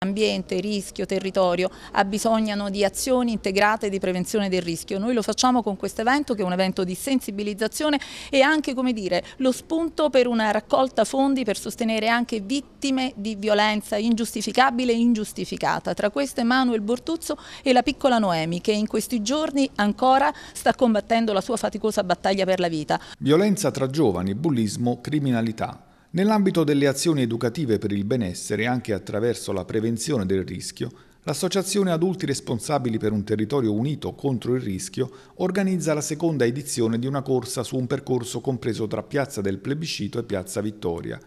Ambiente, rischio, territorio abbisognano di azioni integrate di prevenzione del rischio. Noi lo facciamo con questo evento che è un evento di sensibilizzazione e anche come dire, lo spunto per una raccolta fondi per sostenere anche vittime di violenza ingiustificabile e ingiustificata. Tra queste Manuel Bortuzzo e la piccola Noemi che in questi giorni ancora sta combattendo la sua faticosa battaglia per la vita. Violenza tra giovani, bullismo, criminalità. Nell'ambito delle azioni educative per il benessere, anche attraverso la prevenzione del rischio, l'Associazione Adulti Responsabili per un Territorio Unito contro il Rischio organizza la seconda edizione di una corsa su un percorso compreso tra Piazza del Plebiscito e Piazza Vittoria.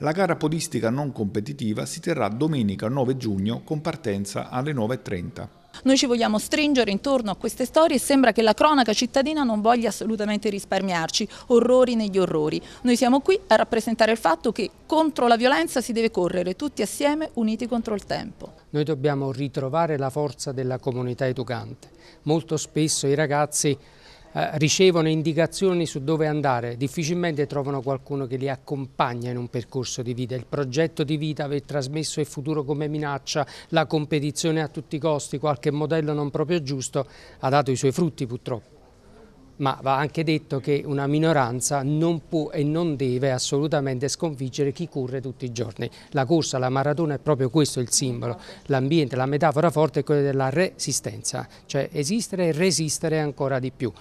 La gara podistica non competitiva si terrà domenica 9 giugno con partenza alle 9.30. Noi ci vogliamo stringere intorno a queste storie e sembra che la cronaca cittadina non voglia assolutamente risparmiarci, orrori negli orrori. Noi siamo qui a rappresentare il fatto che contro la violenza si deve correre tutti assieme, uniti contro il tempo. Noi dobbiamo ritrovare la forza della comunità educante. Molto spesso i ragazzi eh, ricevono indicazioni su dove andare, difficilmente trovano qualcuno che li accompagna in un percorso di vita. Il progetto di vita, aver trasmesso il futuro come minaccia, la competizione a tutti i costi, qualche modello non proprio giusto, ha dato i suoi frutti purtroppo ma va anche detto che una minoranza non può e non deve assolutamente sconfiggere chi corre tutti i giorni. La corsa, la maratona è proprio questo il simbolo, l'ambiente, la metafora forte è quella della resistenza, cioè esistere e resistere ancora di più.